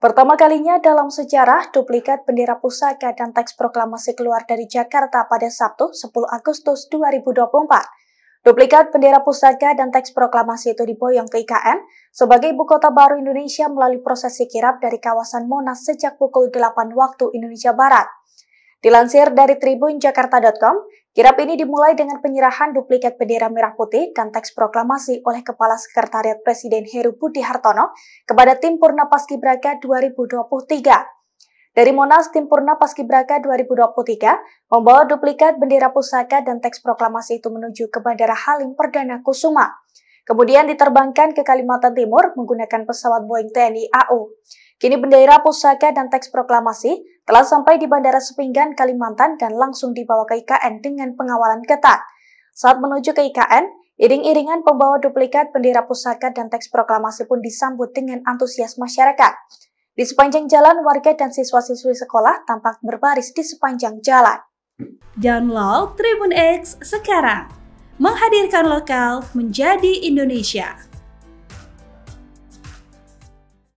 Pertama kalinya dalam sejarah, duplikat bendera pusaka dan teks proklamasi keluar dari Jakarta pada Sabtu 10 Agustus 2024. Duplikat bendera pusaka dan teks proklamasi itu diboyong ke IKN sebagai ibu kota baru Indonesia melalui prosesi kirap dari kawasan Monas sejak pukul 8 waktu Indonesia Barat. Dilansir dari tribunjakarta.com, kirap ini dimulai dengan penyerahan duplikat bendera merah putih dan teks proklamasi oleh Kepala Sekretariat Presiden Heru Budi Hartono kepada tim Purna Paskibraka 2023. Dari Monas, Tim Purna Paskibraka 2023 membawa duplikat bendera pusaka dan teks proklamasi itu menuju ke Bandara Halim Perdana Kusuma. Kemudian diterbangkan ke Kalimantan Timur menggunakan pesawat Boeing TNI AU. Kini bendera, pusaka, dan teks proklamasi telah sampai di Bandara Sepinggan, Kalimantan dan langsung dibawa ke IKN dengan pengawalan ketat. Saat menuju ke IKN, iring-iringan pembawa duplikat bendera pusaka dan teks proklamasi pun disambut dengan antusias masyarakat. Di sepanjang jalan, warga dan siswa-siswi sekolah tampak berbaris di sepanjang jalan. Download Tribun X sekarang. Menghadirkan lokal menjadi Indonesia.